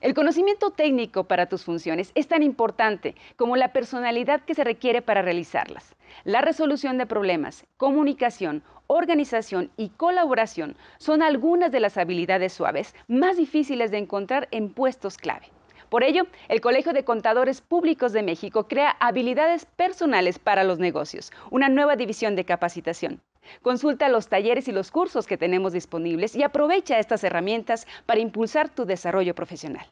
El conocimiento técnico para tus funciones es tan importante como la personalidad que se requiere para realizarlas. La resolución de problemas, comunicación, organización y colaboración son algunas de las habilidades suaves más difíciles de encontrar en puestos clave. Por ello, el Colegio de Contadores Públicos de México crea habilidades personales para los negocios, una nueva división de capacitación. Consulta los talleres y los cursos que tenemos disponibles y aprovecha estas herramientas para impulsar tu desarrollo profesional.